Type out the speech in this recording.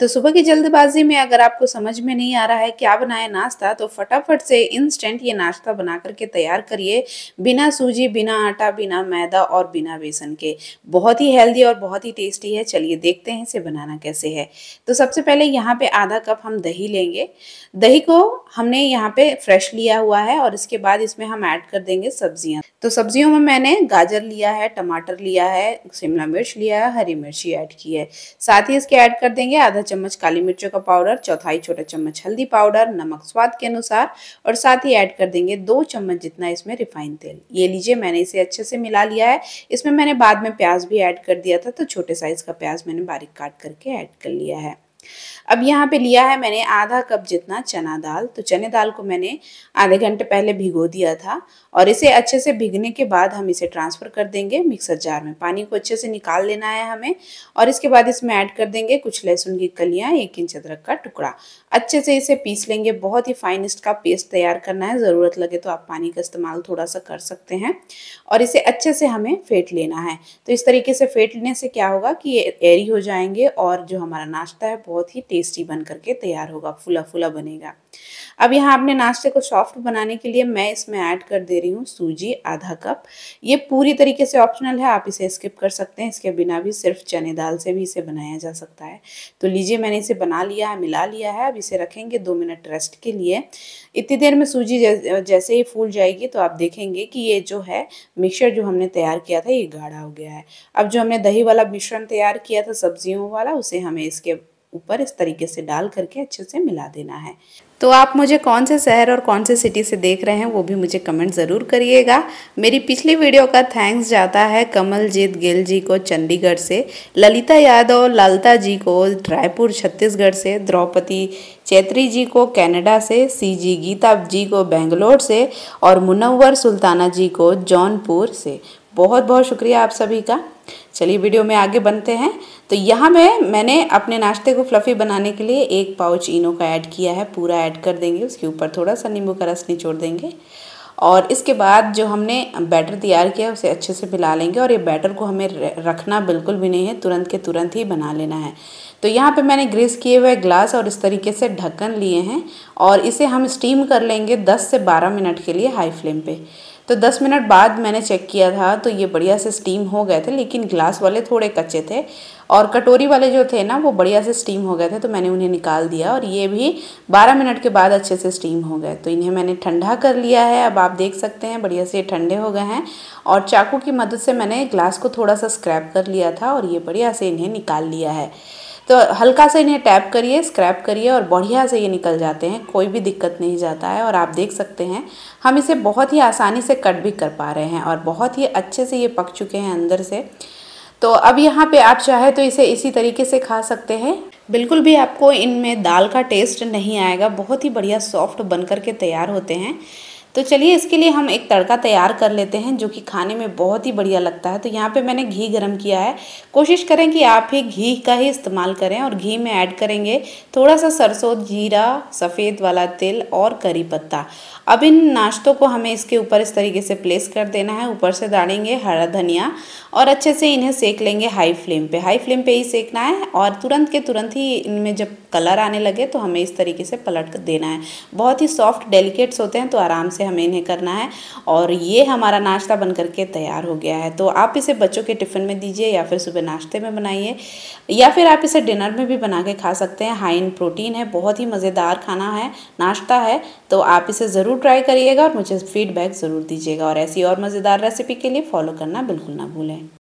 तो सुबह की जल्दबाजी में अगर आपको समझ में नहीं आ रहा है क्या बनाए नाश्ता तो फटाफट से इंस्टेंट ये नाश्ता बना करके तैयार करिए बिना सूजी बिना आटा बिना मैदा और बिना बेसन के बहुत ही हेल्दी और बहुत ही टेस्टी है चलिए देखते हैं इसे बनाना कैसे है तो सबसे पहले यहाँ पे आधा कप हम दही लेंगे दही को हमने यहाँ पे फ्रेश लिया हुआ है और इसके बाद इसमें हम ऐड कर देंगे सब्जियाँ तो सब्जियों में मैंने गाजर लिया है टमाटर लिया है शिमला मिर्च लिया है हरी मिर्ची ऐड की है साथ ही इसके ऐड कर देंगे आधा चम्मच काली मिर्चों का पाउडर चौथाई छोटा चम्मच हल्दी पाउडर नमक स्वाद के अनुसार और साथ ही ऐड कर देंगे दो चम्मच जितना इसमें रिफाइन तेल ये लीजिए मैंने इसे अच्छे से मिला लिया है इसमें मैंने बाद में प्याज भी ऐड कर दिया था तो छोटे साइज़ का प्याज मैंने बारीक काट करके ऐड कर लिया है अब यहाँ पे लिया है मैंने आधा कप जितना चना दाल तो चने दाल को मैंने आधे घंटे पहले भिगो दिया था और इसे अच्छे से भिगने के बाद हम इसे ट्रांसफ़र कर देंगे मिक्सर जार में पानी को अच्छे से निकाल लेना है हमें और इसके बाद इसमें ऐड कर देंगे कुछ लहसुन की कलियाँ एक इंच अदरक का टुकड़ा अच्छे से इसे पीस लेंगे बहुत ही फाइनेस्ट का पेस्ट तैयार करना है ज़रूरत लगे तो आप पानी का इस्तेमाल थोड़ा सा कर सकते हैं और इसे अच्छे से हमें फेंट लेना है तो इस तरीके से फेंट लेने से क्या होगा कि ये एरी हो जाएंगे और जो हमारा नाश्ता है बहुत बहुत ही टेस्टी बन करके तैयार होगा फुला फुला बनेगा अब यहाँ आपने नाश्ते को सॉफ्ट बनाने के लिए मैं इसमें ऐड कर दे रही हूँ सूजी आधा कप ये पूरी तरीके से ऑप्शनल है आप इसे स्किप कर सकते हैं इसके बिना भी सिर्फ चने दाल से भी इसे बनाया जा सकता है तो लीजिए मैंने इसे बना लिया है मिला लिया है अब इसे रखेंगे दो मिनट रेस्ट के लिए इतनी देर में सूजी जैसे ही फूल जाएगी तो आप देखेंगे कि ये जो है मिक्सर जो हमने तैयार किया था ये गाढ़ा हो गया है अब जो हमने दही वाला मिश्रण तैयार किया था सब्जियों वाला उसे हमें इसके ऊपर इस तरीके से डाल करके अच्छे से मिला देना है तो आप मुझे कौन से शहर और कौन से सिटी से देख रहे हैं वो भी मुझे कमेंट ज़रूर करिएगा मेरी पिछली वीडियो का थैंक्स जाता है कमलजीत गिल जी को चंडीगढ़ से ललिता यादव लालता जी को रायपुर छत्तीसगढ़ से द्रौपदी चैत्री जी को कनाडा से सी जी गीता जी को बेंगलोर से और मुनवर सुल्ताना जी को जौनपुर से बहुत बहुत शुक्रिया आप सभी का चलिए वीडियो में आगे बनते हैं तो यहाँ में मैंने अपने नाश्ते को फ्लफ़ी बनाने के लिए एक पाउच इनो का ऐड किया है पूरा ऐड कर देंगे उसके ऊपर थोड़ा सा नींबू का रस निचोड़ देंगे और इसके बाद जो हमने बैटर तैयार किया उसे अच्छे से मिला लेंगे और ये बैटर को हमें रखना बिल्कुल भी नहीं है तुरंत के तुरंत ही बना लेना है तो यहाँ पे मैंने ग्रीस किए हुए ग्लास और इस तरीके से ढक्कन लिए हैं और इसे हम स्टीम कर लेंगे 10 से 12 मिनट के लिए हाई फ्लेम पे तो 10 मिनट बाद मैंने चेक किया था तो ये बढ़िया से स्टीम हो गए थे लेकिन ग्लास वाले थोड़े कच्चे थे और कटोरी वाले जो थे ना वो बढ़िया से स्टीम हो गए थे तो मैंने उन्हें निकाल दिया और ये भी 12 मिनट के बाद अच्छे से स्टीम हो गए तो इन्हें मैंने ठंडा कर लिया है अब आप देख सकते हैं बढ़िया से ये ठंडे हो गए हैं और चाकू की मदद से मैंने ग्लास को थोड़ा सा स्क्रैप कर लिया था और ये बढ़िया से इन्हें निकाल लिया है तो हल्का सा इन्हें टैप करिए स्क्रैप करिए और बढ़िया से ये निकल जाते हैं कोई भी दिक्कत नहीं जाता है और आप देख सकते हैं हम इसे बहुत ही आसानी से कट भी कर पा रहे हैं और बहुत ही अच्छे से ये पक चुके हैं अंदर से तो अब यहाँ पे आप चाहे तो इसे इसी तरीके से खा सकते हैं बिल्कुल भी आपको इनमें दाल का टेस्ट नहीं आएगा बहुत ही बढ़िया सॉफ्ट बन कर के तैयार होते हैं तो चलिए इसके लिए हम एक तड़का तैयार कर लेते हैं जो कि खाने में बहुत ही बढ़िया लगता है तो यहाँ पे मैंने घी गरम किया है कोशिश करें कि आप ही घी का ही इस्तेमाल करें और घी में ऐड करेंगे थोड़ा सा सरसों जीरा सफ़ेद वाला तिल और करी पत्ता अब इन नाश्तों को हमें इसके ऊपर इस तरीके से प्लेस कर देना है ऊपर से डालेंगे हरा धनिया और अच्छे से इन्हें सेक लेंगे हाई फ्लेम पर हाई फ्लेम पर ही सेकना है और तुरंत के तुरंत ही इनमें जब कलर आने लगे तो हमें इस तरीके से पलट देना है बहुत ही सॉफ्ट डेलिकेट्स होते हैं तो आराम से हमें इन्हें करना है और ये हमारा नाश्ता बन करके तैयार हो गया है तो आप इसे बच्चों के टिफ़िन में दीजिए या फिर सुबह नाश्ते में बनाइए या फिर आप इसे डिनर में भी बना के खा सकते हैं हाई इन प्रोटीन है बहुत ही मज़ेदार खाना है नाश्ता है तो आप इसे ज़रूर ट्राई करिएगा और मुझे फीडबैक ज़रूर दीजिएगा और ऐसी और मज़ेदार रेसिपी के लिए फॉलो करना बिल्कुल ना भूलें